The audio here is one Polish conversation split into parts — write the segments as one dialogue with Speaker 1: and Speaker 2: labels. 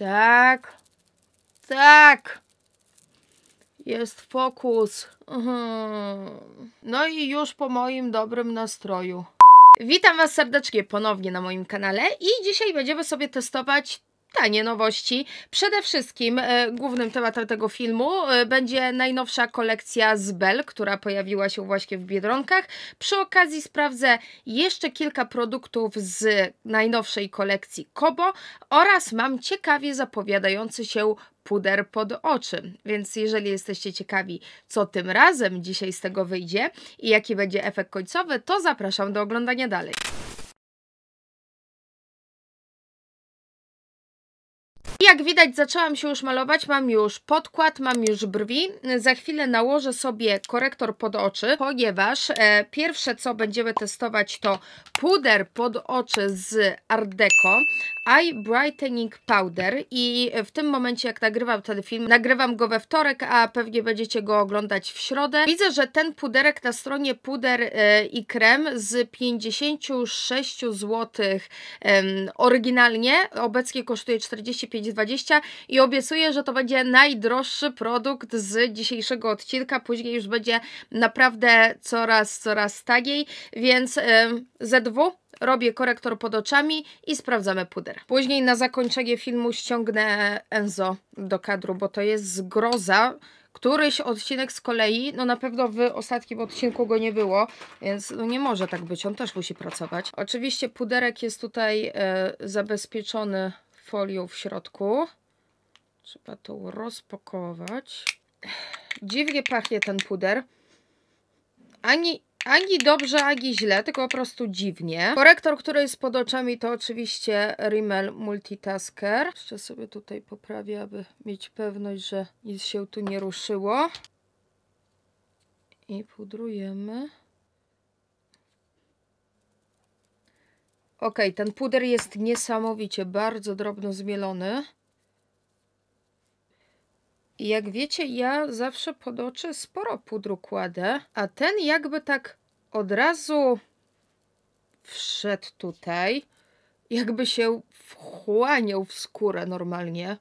Speaker 1: Tak. Tak. Jest fokus. Mhm. No i już po moim dobrym nastroju. Witam Was serdecznie ponownie na moim kanale i dzisiaj będziemy sobie testować tanie nowości. Przede wszystkim e, głównym tematem tego filmu e, będzie najnowsza kolekcja z Bell, która pojawiła się właśnie w Biedronkach. Przy okazji sprawdzę jeszcze kilka produktów z najnowszej kolekcji Kobo oraz mam ciekawie zapowiadający się puder pod oczy. Więc jeżeli jesteście ciekawi, co tym razem dzisiaj z tego wyjdzie i jaki będzie efekt końcowy, to zapraszam do oglądania dalej. I Jak widać zaczęłam się już malować, mam już podkład, mam już brwi. Za chwilę nałożę sobie korektor pod oczy, ponieważ e, pierwsze co będziemy testować to puder pod oczy z Art Deco Eye Brightening Powder i w tym momencie jak nagrywam ten film, nagrywam go we wtorek, a pewnie będziecie go oglądać w środę. Widzę, że ten puderek na stronie puder e, i krem z 56 zł e, oryginalnie, obecnie kosztuje 45 zł 2020 i obiecuję, że to będzie najdroższy produkt z dzisiejszego odcinka. Później już będzie naprawdę coraz, coraz taniej, więc yy, ZW robię korektor pod oczami i sprawdzamy puder. Później na zakończenie filmu ściągnę Enzo do kadru, bo to jest zgroza. Któryś odcinek z kolei, no na pewno w ostatnim odcinku go nie było, więc no nie może tak być, on też musi pracować. Oczywiście puderek jest tutaj e, zabezpieczony folią w środku. Trzeba to rozpakować. Dziwnie pachnie ten puder. Ani, ani dobrze, ani źle, tylko po prostu dziwnie. Korektor, który jest pod oczami to oczywiście Rimmel Multitasker. Jeszcze sobie tutaj poprawię, aby mieć pewność, że nic się tu nie ruszyło. I pudrujemy. Ok, ten puder jest niesamowicie bardzo drobno zmielony. I jak wiecie, ja zawsze pod oczy sporo pudru kładę, a ten jakby tak od razu wszedł tutaj, jakby się wchłaniał w skórę normalnie.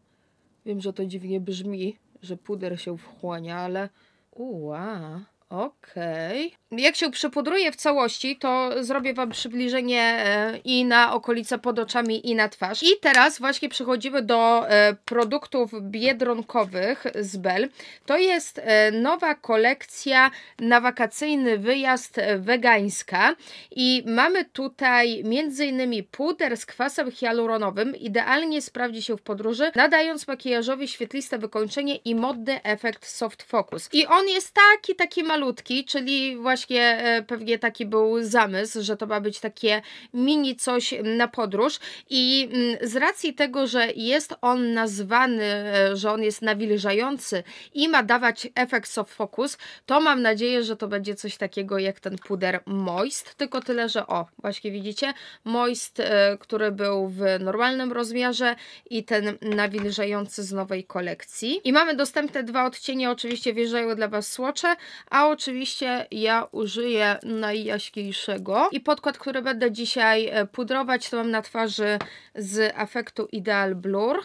Speaker 1: Wiem, że to dziwnie brzmi, że puder się wchłania, ale... Uła... Okej. Okay. Jak się przepudruję w całości, to zrobię Wam przybliżenie e, i na okolice pod oczami, i na twarz. I teraz właśnie przechodzimy do e, produktów biedronkowych z Bell. To jest e, nowa kolekcja na wakacyjny wyjazd wegańska i mamy tutaj m.in. puder z kwasem hialuronowym. Idealnie sprawdzi się w podróży, nadając makijażowi świetliste wykończenie i modny efekt soft focus. I on jest taki, taki malutki malutki, czyli właśnie e, pewnie taki był zamysł, że to ma być takie mini coś na podróż i mm, z racji tego, że jest on nazwany, e, że on jest nawilżający i ma dawać efekt soft focus, to mam nadzieję, że to będzie coś takiego jak ten puder moist, tylko tyle, że o, właśnie widzicie, moist, e, który był w normalnym rozmiarze i ten nawilżający z nowej kolekcji. I mamy dostępne dwa odcienie, oczywiście wjeżdżają dla Was słocze, a oczywiście ja użyję najjaśniejszego i podkład, który będę dzisiaj e, pudrować, to mam na twarzy z afektu Ideal Blur.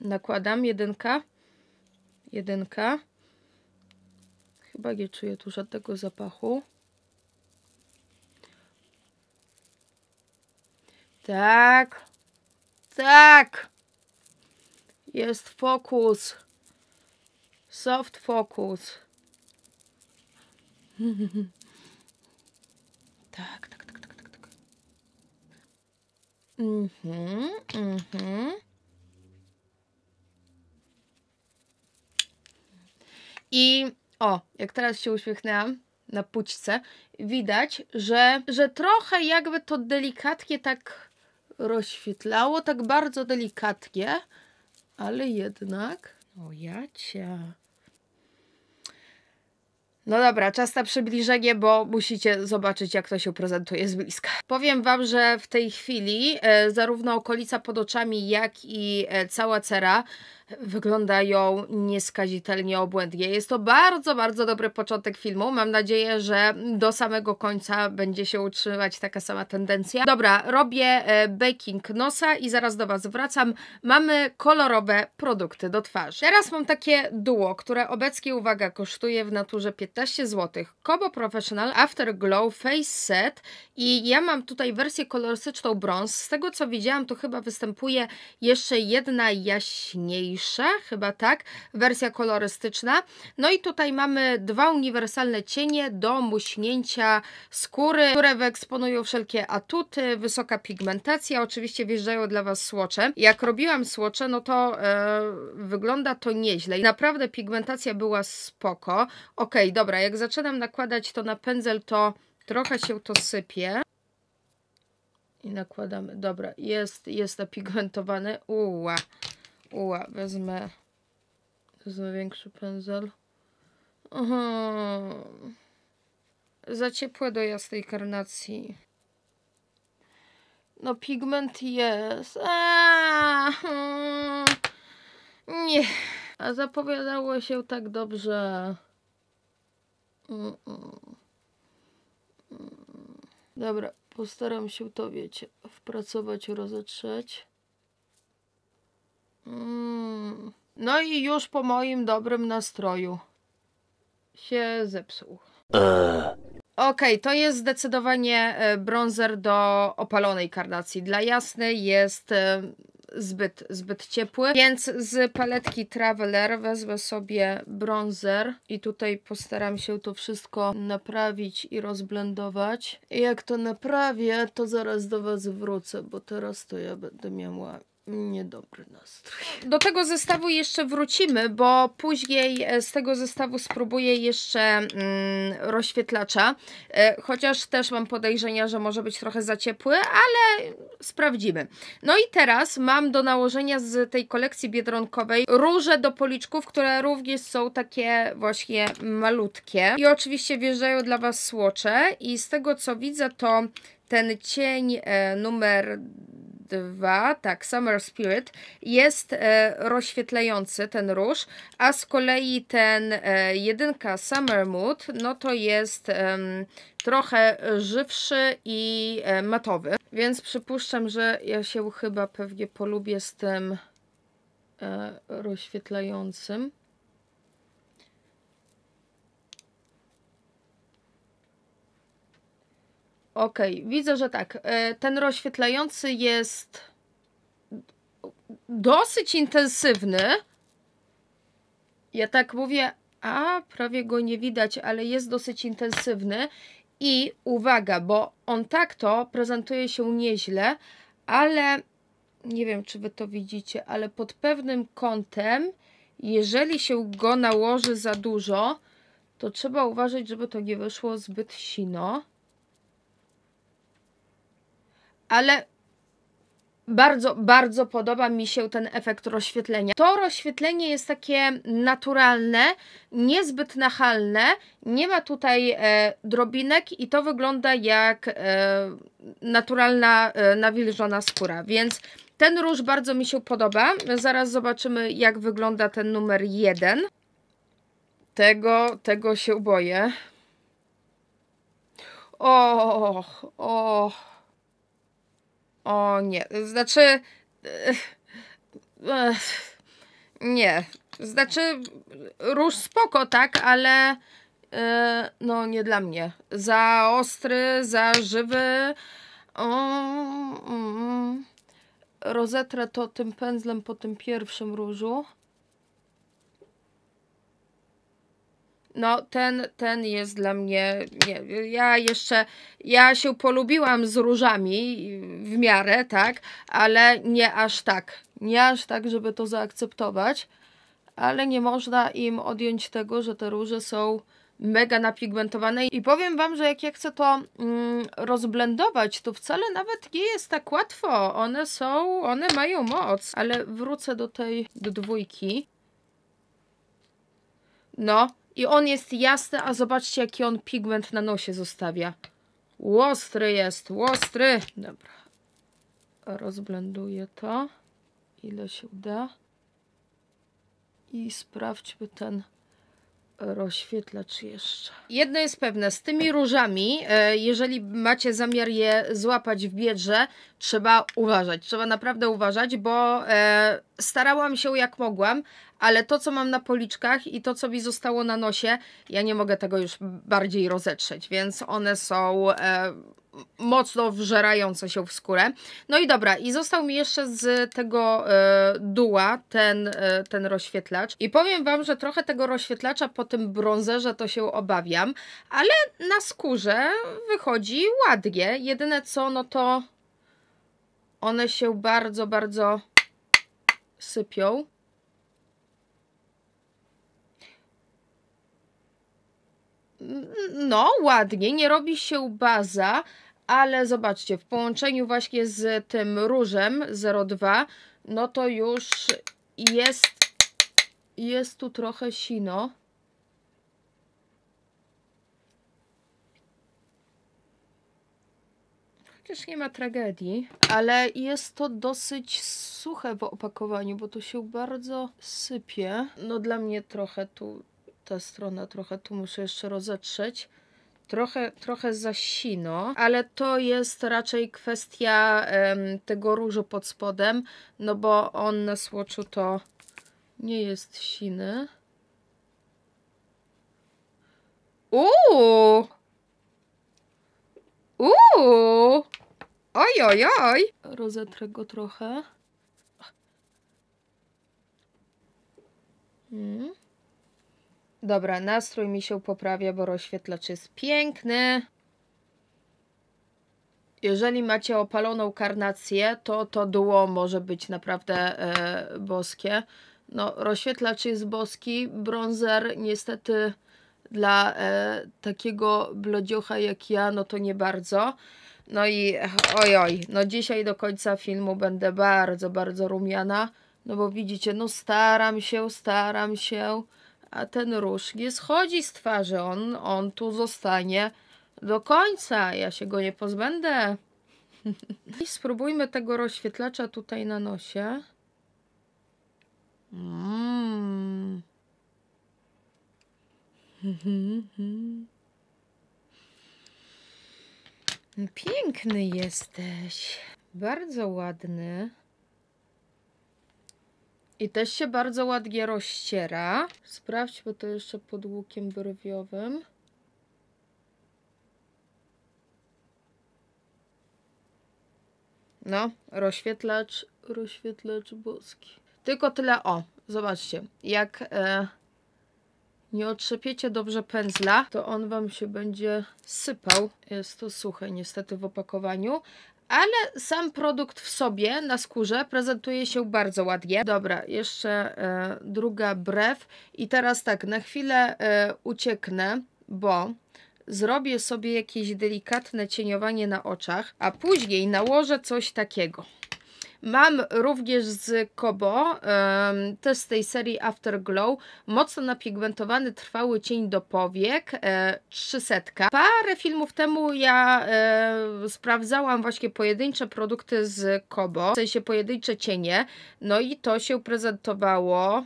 Speaker 1: Nakładam jedynka, jedynka. Chyba nie czuję tu żadnego zapachu. Tak. Tak. Jest fokus. Soft fokus. tak, tak, tak, tak, tak, tak. Mhm, mhm. I o, jak teraz się uśmiechnęłam na pućce, widać, że, że trochę jakby to delikatnie tak rozświetlało, tak bardzo delikatnie, ale jednak. O jacia. No dobra, czas na przybliżenie, bo musicie zobaczyć, jak to się prezentuje z bliska. Powiem Wam, że w tej chwili e, zarówno okolica pod oczami, jak i e, cała cera wyglądają nieskazitelnie obłędnie. Jest to bardzo, bardzo dobry początek filmu. Mam nadzieję, że do samego końca będzie się utrzymywać taka sama tendencja. Dobra, robię e, baking nosa i zaraz do Was wracam. Mamy kolorowe produkty do twarzy. Teraz mam takie duo, które obecnie, uwaga, kosztuje w naturze 15 zł. Kobo Professional Afterglow Face Set i ja mam tutaj wersję kolorystyczną brąz. Z tego co widziałam, to chyba występuje jeszcze jedna jaśniejsza Polisze, chyba tak, wersja kolorystyczna. No i tutaj mamy dwa uniwersalne cienie do muśnięcia skóry, które wyeksponują wszelkie atuty, wysoka pigmentacja, oczywiście wjeżdżają dla Was słocze. Jak robiłam słocze, no to e, wygląda to nieźle. I naprawdę pigmentacja była spoko. Ok, dobra, jak zaczynam nakładać to na pędzel, to trochę się to sypie. I nakładamy, dobra, jest, jest napigmentowany. Uła, Ua, wezmę... Wezmę większy pędzel. Za ciepłe do jasnej karnacji. No pigment jest. Aaaa. Nie. A zapowiadało się tak dobrze. Mm, mm. Dobra, postaram się to, wiecie, wpracować, rozetrzeć. Mm. No i już po moim dobrym nastroju się zepsuł. Okej, okay, to jest zdecydowanie e, bronzer do opalonej karnacji. Dla jasnej jest e, zbyt, zbyt ciepły, więc z paletki Traveler wezmę sobie bronzer i tutaj postaram się to wszystko naprawić i rozblendować. jak to naprawię, to zaraz do Was wrócę, bo teraz to ja będę miała niedobry nastrój. Do tego zestawu jeszcze wrócimy, bo później e, z tego zestawu spróbuję jeszcze mm, rozświetlacza. E, chociaż też mam podejrzenia, że może być trochę za ciepły, ale sprawdzimy. No i teraz mam do nałożenia z tej kolekcji biedronkowej róże do policzków, które również są takie właśnie malutkie. I oczywiście wjeżdżają dla Was słocze i z tego co widzę to ten cień e, numer 2, tak, Summer Spirit, jest e, rozświetlający ten róż, a z kolei ten e, jedynka Summer Mood, no to jest e, trochę żywszy i e, matowy, więc przypuszczam, że ja się chyba pewnie polubię z tym e, rozświetlającym. Ok, widzę, że tak. E, ten rozświetlający jest dosyć intensywny. Ja tak mówię, a prawie go nie widać, ale jest dosyć intensywny. I uwaga, bo on tak to prezentuje się nieźle, ale nie wiem, czy wy to widzicie, ale pod pewnym kątem, jeżeli się go nałoży za dużo, to trzeba uważać, żeby to nie wyszło zbyt sino ale bardzo, bardzo podoba mi się ten efekt rozświetlenia. To rozświetlenie jest takie naturalne, niezbyt nachalne, nie ma tutaj e, drobinek i to wygląda jak e, naturalna e, nawilżona skóra, więc ten róż bardzo mi się podoba. Zaraz zobaczymy jak wygląda ten numer jeden. Tego, tego się boję. Och, och. O nie, znaczy... E, e, nie, znaczy róż spoko, tak, ale e, no nie dla mnie. Za ostry, za żywy. Mm, mm. Rozetrę to tym pędzlem po tym pierwszym różu. No, ten, ten jest dla mnie. Nie, ja jeszcze. Ja się polubiłam z różami w miarę, tak, ale nie aż tak. Nie aż tak, żeby to zaakceptować. Ale nie można im odjąć tego, że te róże są mega napigmentowane i powiem Wam, że jak ja chcę to mm, rozblendować, to wcale nawet nie jest tak łatwo. One są, one mają moc, ale wrócę do tej, do dwójki. No, i on jest jasny, a zobaczcie jaki on pigment na nosie zostawia. Łostry jest, łostry. Dobra. Rozblenduję to, ile się uda. I sprawdźmy ten rozświetlacz jeszcze. Jedno jest pewne, z tymi różami, e, jeżeli macie zamiar je złapać w biedrze, trzeba uważać, trzeba naprawdę uważać, bo e, starałam się jak mogłam, ale to co mam na policzkach i to co mi zostało na nosie, ja nie mogę tego już bardziej rozetrzeć, więc one są e, mocno wżerające się w skórę. No i dobra, i został mi jeszcze z tego e, duła ten, e, ten rozświetlacz. I powiem Wam, że trochę tego rozświetlacza po tym brązerze to się obawiam, ale na skórze wychodzi ładnie. Jedyne co, no to one się bardzo, bardzo sypią. No, ładnie, nie robi się baza, ale zobaczcie, w połączeniu właśnie z tym różem 02, no to już jest, jest tu trochę sino. Chociaż nie ma tragedii, ale jest to dosyć suche w opakowaniu, bo to się bardzo sypie. No dla mnie trochę tu, ta strona trochę tu muszę jeszcze rozetrzeć trochę, trochę za sino, ale to jest raczej kwestia um, tego różu pod spodem, no bo on na słoczu to nie jest siny. Uuu! Uuu! Oj, oj, oj! Rozetrę go trochę. Dobra, nastrój mi się poprawia, bo rozświetlacz jest piękny. Jeżeli macie opaloną karnację, to to duo może być naprawdę e, boskie. No, rozświetlacz jest boski, bronzer niestety dla e, takiego blodziocha jak ja, no to nie bardzo. No i ojoj, no dzisiaj do końca filmu będę bardzo, bardzo rumiana, no bo widzicie, no staram się, staram się a ten róż nie schodzi z twarzy. On, on tu zostanie do końca. Ja się go nie pozbędę. I spróbujmy tego rozświetlacza tutaj na nosie. Mm. Piękny jesteś. Bardzo ładny. I też się bardzo ładnie rozciera. Sprawdź, bo to jeszcze pod łukiem brwiowym. No, rozświetlacz, rozświetlacz boski. Tylko tyle, o, zobaczcie, jak e, nie otrzepiecie dobrze pędzla, to on Wam się będzie sypał. Jest to suche niestety w opakowaniu, ale sam produkt w sobie na skórze prezentuje się bardzo ładnie. Dobra, jeszcze e, druga brew i teraz tak, na chwilę e, ucieknę, bo zrobię sobie jakieś delikatne cieniowanie na oczach, a później nałożę coś takiego. Mam również z Kobo, też z tej serii Afterglow, mocno napigmentowany trwały cień do powiek, 300. E, Parę filmów temu ja e, sprawdzałam właśnie pojedyncze produkty z Kobo, w sensie pojedyncze cienie, no i to się prezentowało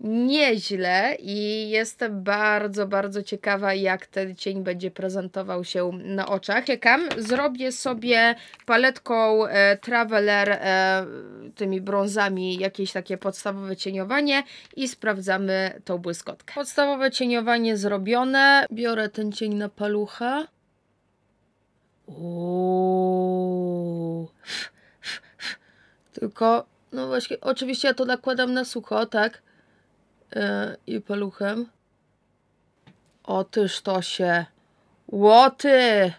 Speaker 1: nieźle i jestem bardzo, bardzo ciekawa, jak ten cień będzie prezentował się na oczach. Czekam, zrobię sobie paletką e, Traveler e, tymi brązami jakieś takie podstawowe cieniowanie i sprawdzamy tą błyskotkę. Podstawowe cieniowanie zrobione. Biorę ten cień na palucha. Uuu. Tylko, no właśnie, oczywiście ja to nakładam na sucho, tak? Y, i paluchem. O to się. Łoty!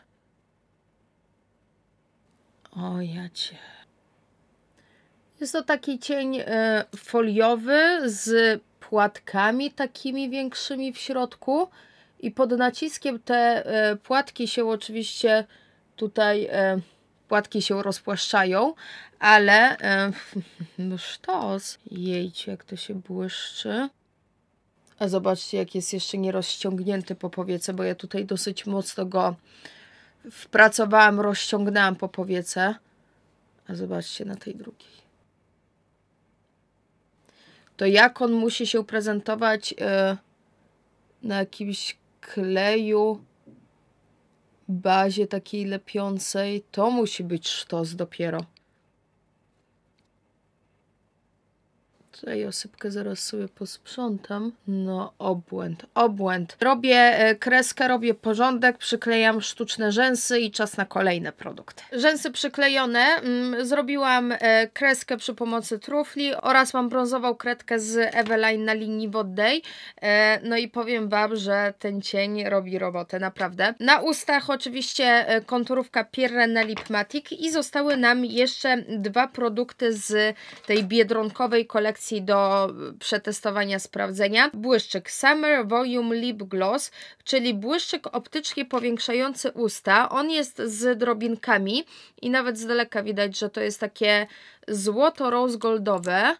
Speaker 1: O ja cię. Jest to taki cień y, foliowy z płatkami takimi większymi w środku i pod naciskiem te y, płatki się oczywiście tutaj płatki się rozpłaszczają, ale no sztos, jejcie jak to się błyszczy. A zobaczcie, jak jest jeszcze nierozciągnięty po powiece, bo ja tutaj dosyć mocno go wpracowałam, rozciągnęłam po powiece. A zobaczcie na tej drugiej. To jak on musi się prezentować yy, na jakimś kleju, bazie takiej lepiącej, to musi być sztos dopiero. Tutaj osypkę zaraz sobie posprzątam. No obłęd, obłęd. Robię e, kreskę, robię porządek, przyklejam sztuczne rzęsy i czas na kolejne produkty. Rzęsy przyklejone. Mm, zrobiłam e, kreskę przy pomocy trufli oraz mam brązową kredkę z Eveline na linii Bot e, No i powiem Wam, że ten cień robi robotę, naprawdę. Na ustach oczywiście konturówka Pierre na i zostały nam jeszcze dwa produkty z tej biedronkowej kolekcji do przetestowania, sprawdzenia. Błyszczyk Summer Volume Lip Gloss, czyli błyszczyk optycznie powiększający usta. On jest z drobinkami i nawet z daleka widać, że to jest takie złoto-rose goldowe.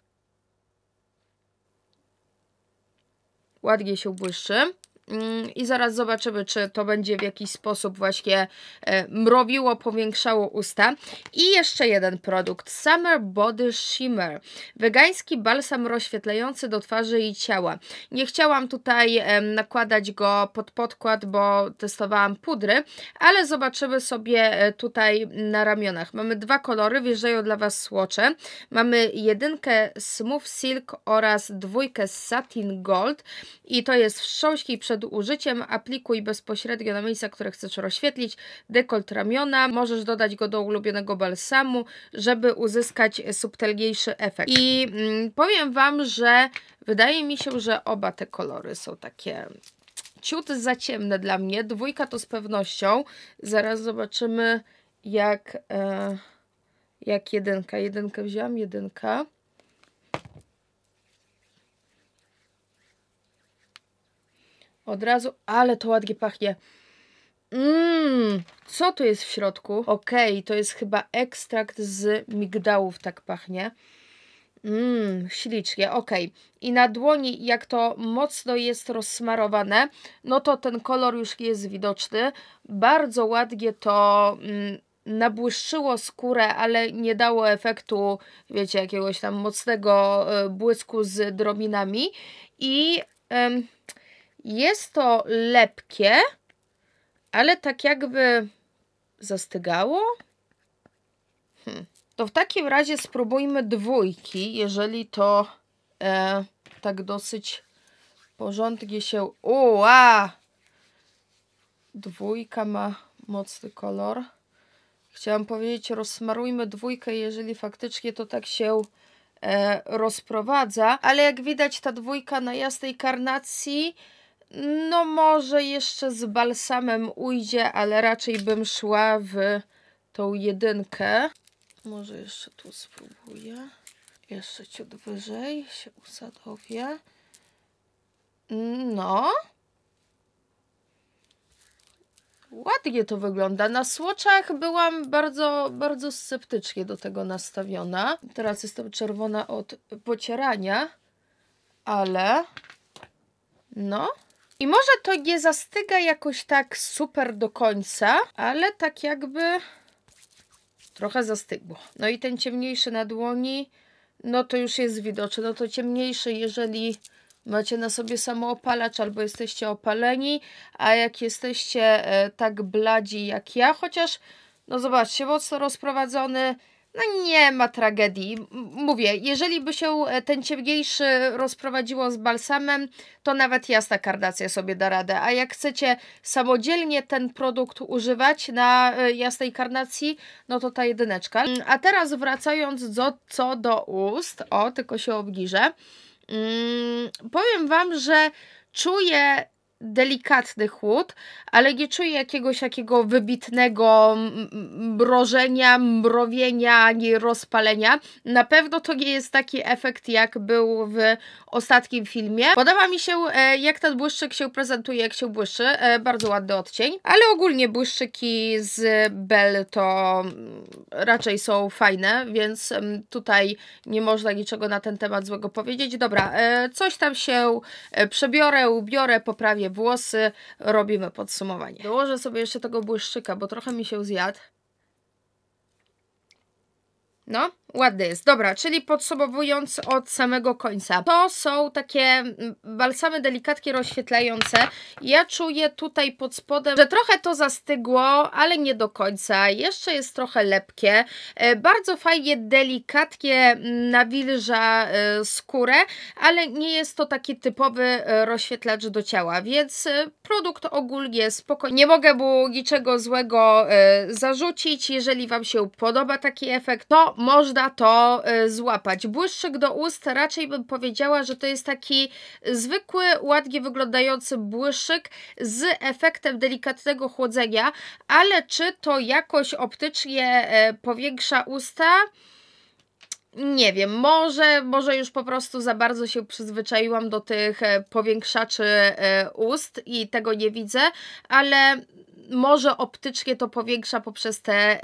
Speaker 1: Ładnie się błyszczy. Mm, i zaraz zobaczymy, czy to będzie w jakiś sposób właśnie e, mrowiło, powiększało usta. I jeszcze jeden produkt, Summer Body Shimmer, wegański balsam rozświetlający do twarzy i ciała. Nie chciałam tutaj nakładać go pod podkład, bo testowałam pudry, ale zobaczymy sobie e, tutaj na ramionach. Mamy dwa kolory, wjeżdżają dla Was słocze. Mamy jedynkę Smooth Silk oraz dwójkę Satin Gold i to jest w szołskiej przed przed użyciem. Aplikuj bezpośrednio na miejsca, które chcesz rozświetlić. Dekolt ramiona. Możesz dodać go do ulubionego balsamu, żeby uzyskać subtelniejszy efekt. I mm, powiem Wam, że wydaje mi się, że oba te kolory są takie ciut za ciemne dla mnie. Dwójka to z pewnością. Zaraz zobaczymy jak, e, jak jedynka. Jedynkę wzięłam, jedynka. od razu, ale to ładnie pachnie. Mmm, co tu jest w środku? Okej, okay, to jest chyba ekstrakt z migdałów, tak pachnie. Mmm, ślicznie, okej. Okay. I na dłoni, jak to mocno jest rozsmarowane, no to ten kolor już jest widoczny. Bardzo ładnie to mm, nabłyszczyło skórę, ale nie dało efektu, wiecie, jakiegoś tam mocnego y, błysku z drobinami. I... Ym, jest to lepkie, ale tak jakby zastygało. Hm. To w takim razie spróbujmy dwójki, jeżeli to e, tak dosyć porządnie się... Ua! Dwójka ma mocny kolor. Chciałam powiedzieć, rozsmarujmy dwójkę, jeżeli faktycznie to tak się e, rozprowadza, ale jak widać ta dwójka na jasnej karnacji no może jeszcze z balsamem ujdzie, ale raczej bym szła w tą jedynkę. Może jeszcze tu spróbuję. Jeszcze ciut wyżej się usadowię. No. Ładnie to wygląda. Na słoczach byłam bardzo, bardzo sceptycznie do tego nastawiona. Teraz jestem czerwona od pocierania, ale no, i może to nie zastyga jakoś tak super do końca, ale tak jakby trochę zastygło. No i ten ciemniejszy na dłoni, no to już jest widoczny. No to ciemniejszy, jeżeli macie na sobie samoopalacz albo jesteście opaleni, a jak jesteście e, tak bladzi jak ja, chociaż no zobaczcie, mocno rozprowadzony, no nie ma tragedii. Mówię, jeżeli by się e, ten ciemniejszy rozprowadziło z balsamem, to nawet jasna karnacja sobie da radę. A jak chcecie samodzielnie ten produkt używać na e, jasnej karnacji, no to ta jedyneczka. Mm, a teraz wracając do, co do ust, o, tylko się obniżę, mm, powiem Wam, że czuję delikatny chłód, ale nie czuję jakiegoś takiego wybitnego mrożenia, mrowienia ani rozpalenia. Na pewno to nie jest taki efekt, jak był w ostatnim filmie. Podoba mi się, e, jak ten błyszczyk się prezentuje, jak się błyszczy. E, bardzo ładny odcień, ale ogólnie błyszczyki z Bell to mm, raczej są fajne, więc mm, tutaj nie można niczego na ten temat złego powiedzieć. Dobra, e, coś tam się przebiorę, ubiorę, poprawię włosy, robimy podsumowanie. Dołożę sobie jeszcze tego błyszczyka, bo trochę mi się zjadł. No, Ładny jest. Dobra, czyli podsumowując od samego końca. To są takie mm, balsamy delikatnie rozświetlające. Ja czuję tutaj pod spodem, że trochę to zastygło, ale nie do końca. Jeszcze jest trochę lepkie. E, bardzo fajnie, delikatnie mm, nawilża e, skórę, ale nie jest to taki typowy e, rozświetlacz do ciała, więc produkt ogólnie spokojny. Nie mogę mu niczego złego zarzucić. Jeżeli Wam się podoba taki efekt, to można można to e, złapać. Błyszczyk do ust raczej bym powiedziała, że to jest taki zwykły, ładnie wyglądający błyszczyk z efektem delikatnego chłodzenia, ale czy to jakoś optycznie e, powiększa usta? nie wiem, może, może już po prostu za bardzo się przyzwyczaiłam do tych e, powiększaczy ust i tego nie widzę, ale może optycznie to powiększa poprzez te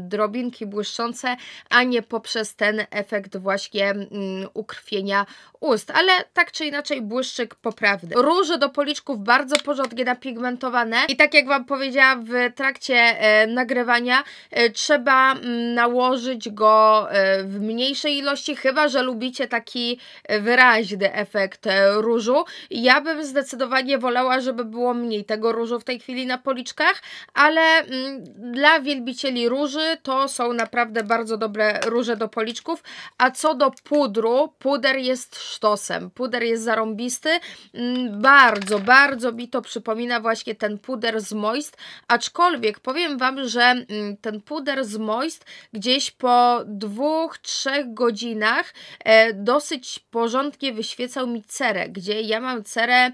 Speaker 1: drobinki błyszczące, a nie poprzez ten efekt właśnie mm, ukrwienia ust, ale tak czy inaczej błyszczyk poprawny. Róże do policzków bardzo porządnie napigmentowane i tak jak Wam powiedziałam w trakcie e, nagrywania, e, trzeba mm, nałożyć go e, w mniejszej ilości, chyba, że lubicie taki wyraźny efekt różu. Ja bym zdecydowanie wolała, żeby było mniej tego różu w tej chwili na policzkach, produktach, ale mm, dla wielbicieli róży to są naprawdę bardzo dobre róże do policzków, a co do pudru, puder jest sztosem, puder jest zarąbisty, mm, bardzo, bardzo mi to przypomina właśnie ten puder z Moist, aczkolwiek powiem Wam, że mm, ten puder z Moist gdzieś po dwóch, trzech godzinach e, dosyć porządnie wyświecał mi cerę, gdzie ja mam cerę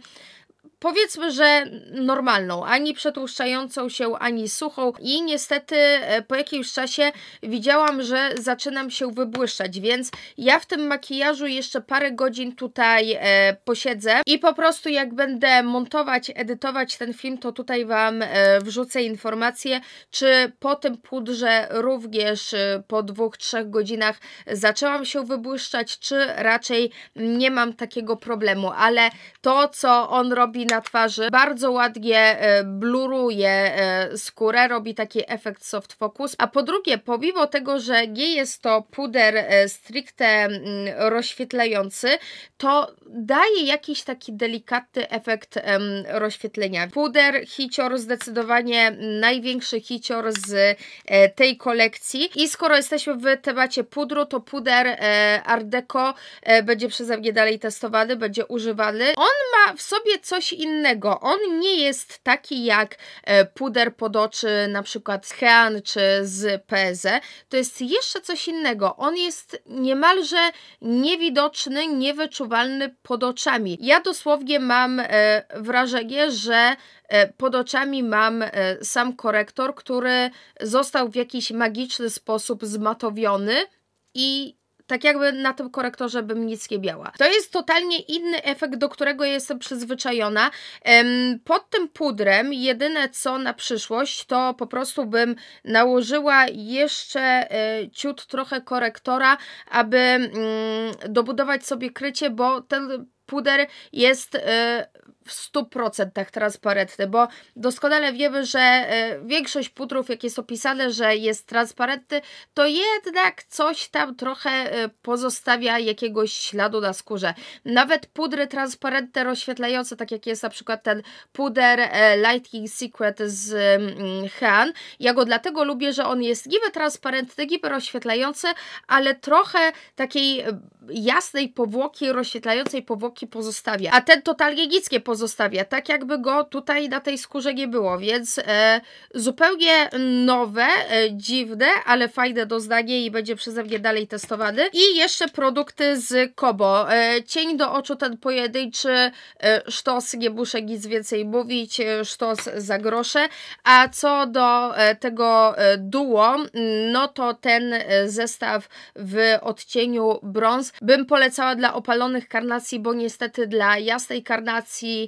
Speaker 1: powiedzmy, że normalną, ani przetłuszczającą się, ani suchą i niestety e, po jakimś czasie widziałam, że zaczynam się wybłyszczać, więc ja w tym makijażu jeszcze parę godzin tutaj e, posiedzę i po prostu jak będę montować, edytować ten film, to tutaj Wam e, wrzucę informację, czy po tym pudrze również e, po dwóch, trzech godzinach zaczęłam się wybłyszczać, czy raczej nie mam takiego problemu, ale to co on robi na twarzy bardzo ładnie e, bluruje e, skórę, robi taki efekt soft focus, a po drugie pomimo tego, że nie jest to puder e, stricte mm, rozświetlający, to daje jakiś taki delikatny efekt rozświetlenia. Puder hicior zdecydowanie największy hicior z tej kolekcji i skoro jesteśmy w temacie pudru, to puder Art Deco będzie przeze mnie dalej testowany, będzie używany. On ma w sobie coś innego. On nie jest taki jak e, puder podoczy na przykład z Hean czy z PZ. E. To jest jeszcze coś innego. On jest niemalże niewidoczny, niewyczuwalny pod oczami. Ja dosłownie mam e, wrażenie, że pod oczami mam sam korektor, który został w jakiś magiczny sposób zmatowiony i tak jakby na tym korektorze bym nic nie miała. To jest totalnie inny efekt, do którego jestem przyzwyczajona. Pod tym pudrem jedyne co na przyszłość, to po prostu bym nałożyła jeszcze e, ciut trochę korektora, aby mm, dobudować sobie krycie, bo ten puder jest e, w 100% transparentny, bo doskonale wiemy, że e, większość pudrów, jak jest opisane, że jest transparentny, to jednak coś tam trochę e, pozostawia jakiegoś śladu na skórze. Nawet pudry transparentne, rozświetlające, tak jak jest na przykład ten puder e, Lightning Secret z mm, Han. Ja go dlatego lubię, że on jest niby transparentny, niby rozświetlający, ale trochę takiej jasnej powłoki, rozświetlającej powłoki pozostawia. A ten totalnie nic nie pozostawia zostawia, tak jakby go tutaj na tej skórze nie było, więc e, zupełnie nowe, e, dziwne, ale fajne doznanie i będzie przeze mnie dalej testowany. I jeszcze produkty z Kobo. E, cień do oczu ten pojedynczy, e, sztos, nie muszę nic więcej mówić, e, sztos za grosze, a co do e, tego e, duo, no to ten e, zestaw w odcieniu brąz bym polecała dla opalonych karnacji, bo niestety dla jasnej karnacji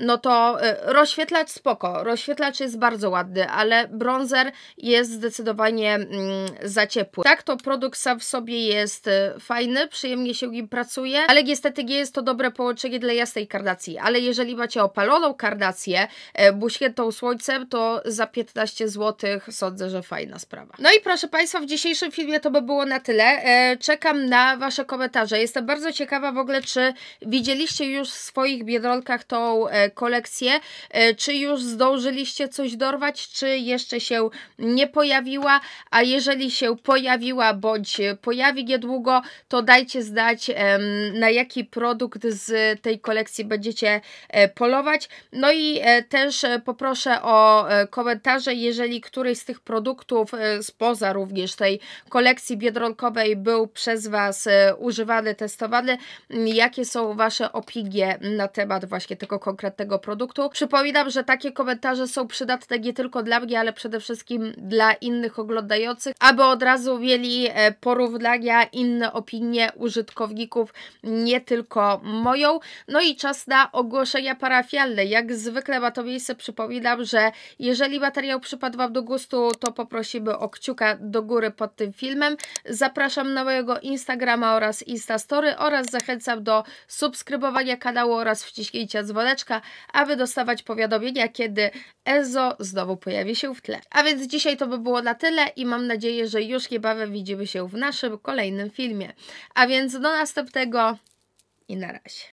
Speaker 1: no to e, rozświetlacz spoko, rozświetlacz jest bardzo ładny, ale bronzer jest zdecydowanie mm, za ciepły. Tak, to produkt sam w sobie jest e, fajny, przyjemnie się nim pracuje, ale niestety nie jest to dobre połączenie dla jasnej kardacji, ale jeżeli macie opaloną kardację, e, buśniętą słońcem, to za 15 zł sądzę, że fajna sprawa. No i proszę Państwa, w dzisiejszym filmie to by było na tyle. Czekam na Wasze komentarze. Jestem bardzo ciekawa w ogóle, czy widzieliście już w swoich biedronkach tą kolekcję. E, czy już zdążyliście coś dorwać, czy jeszcze się nie pojawiła, a jeżeli się pojawiła bądź pojawi niedługo, to dajcie znać na jaki produkt z tej kolekcji będziecie e, polować. No i e, też poproszę o komentarze, jeżeli któryś z tych produktów spoza również tej kolekcji biedronkowej był przez Was używany, testowany, jakie są Wasze opinie na temat właśnie tego konkretnego tego produktu. Przypominam, że takie komentarze są przydatne nie tylko dla mnie, ale przede wszystkim dla innych oglądających, aby od razu mieli e, porównania, inne opinie użytkowników, nie tylko moją. No i czas na ogłoszenia parafialne. Jak zwykle ma to miejsce, przypominam, że jeżeli materiał przypadł Wam do gustu, to poprosimy o kciuka do góry pod tym filmem. Zapraszam na mojego Instagrama oraz Instastory oraz zachęcam do subskrybowania kanału oraz wciśnięcia dzwoneczka, aby dostawać powiadomienia, kiedy EZO znowu pojawi się w tle. A więc dzisiaj to by było na tyle i mam nadzieję, że już niebawem widzimy się w naszym kolejnym filmie. A więc do następnego i na razie.